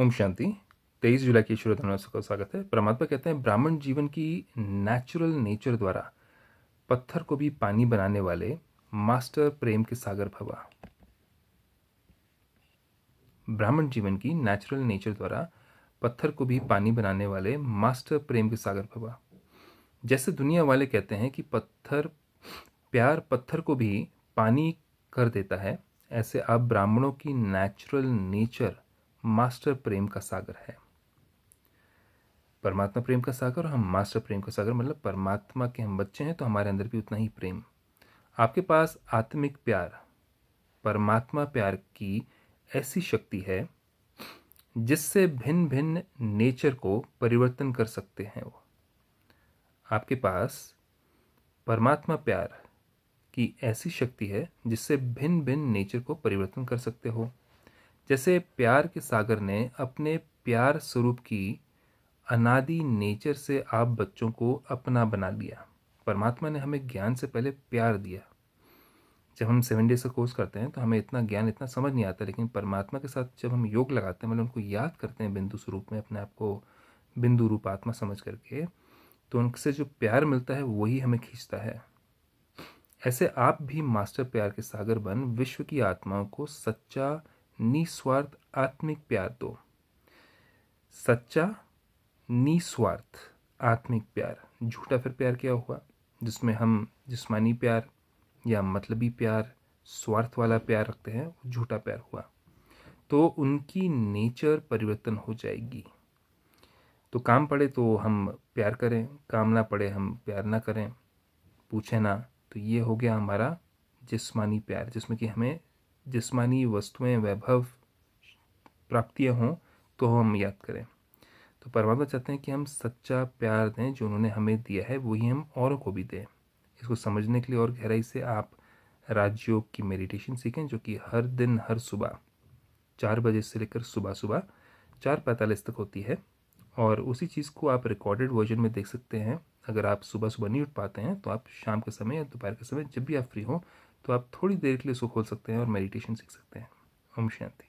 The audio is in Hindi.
ओम शांति तेईस जुलाई के ईश्वर धन्यवाद का स्वागत है परमात्मा कहते हैं ब्राह्मण जीवन की नेचुरल नेचर द्वारा पत्थर को भी पानी बनाने वाले मास्टर प्रेम के सागर भवा ब्राह्मण जीवन की नेचुरल नेचर द्वारा पत्थर को भी पानी बनाने वाले मास्टर प्रेम के सागर भवा जैसे दुनिया वाले कहते हैं कि पत्थर प्यार पत्थर को भी पानी कर देता है ऐसे आप ब्राह्मणों की नेचुरल नेचर मास्टर प्रेम का सागर है परमात्मा प्रेम का सागर और हम मास्टर प्रेम का सागर मतलब परमात्मा के हम बच्चे हैं तो हमारे अंदर भी उतना ही प्रेम आपके पास आत्मिक प्यार परमात्मा प्यार की ऐसी शक्ति है जिससे भिन्न भिन्न नेचर को परिवर्तन कर सकते हैं वो आपके पास परमात्मा प्यार की ऐसी शक्ति है जिससे भिन्न भिन्न नेचर को परिवर्तन कर सकते हो जैसे प्यार के सागर ने अपने प्यार स्वरूप की अनादि नेचर से आप बच्चों को अपना बना लिया परमात्मा ने हमें ज्ञान से पहले प्यार दिया जब हम सेवन डेज का कोर्स करते हैं तो हमें इतना ज्ञान इतना समझ नहीं आता लेकिन परमात्मा के साथ जब हम योग लगाते हैं मतलब उनको याद करते हैं बिंदु स्वरूप में अपने आप को बिंदु रूप आत्मा समझ करके तो उनसे जो प्यार मिलता है वही हमें खींचता है ऐसे आप भी मास्टर प्यार के सागर बन विश्व की आत्माओं को सच्चा निस्वार्थ आत्मिक प्यार दो सच्चा निस्वार्थ आत्मिक प्यार झूठा फिर प्यार क्या हुआ जिसमें हम जिस्मानी प्यार या मतलबी प्यार स्वार्थ वाला प्यार रखते हैं झूठा प्यार हुआ तो उनकी नेचर परिवर्तन हो जाएगी तो काम पड़े तो हम प्यार करें काम ना पड़े हम प्यार ना करें पूछे ना तो ये हो गया हमारा जिस्मानी प्यार जिसमें कि हमें जिस्मानी वस्तुएं वैभव प्राप्तियाँ हों तो हम याद करें तो परमात्मा चाहते हैं कि हम सच्चा प्यार दें जो उन्होंने हमें दिया है वही हम औरों को भी दें इसको समझने के लिए और गहराई से आप राजयोग की मेडिटेशन सीखें जो कि हर दिन हर सुबह चार बजे से लेकर सुबह सुबह चार पैंतालीस तक होती है और उसी चीज़ को आप रिकॉर्डेड वर्जन में देख सकते हैं अगर आप सुबह सुबह नहीं उठ पाते हैं तो आप शाम के समय या दोपहर के समय जब भी आप फ्री हों तो आप थोड़ी देर के लिए उसको खोल सकते हैं और मेडिटेशन सीख सकते हैं ओम शांति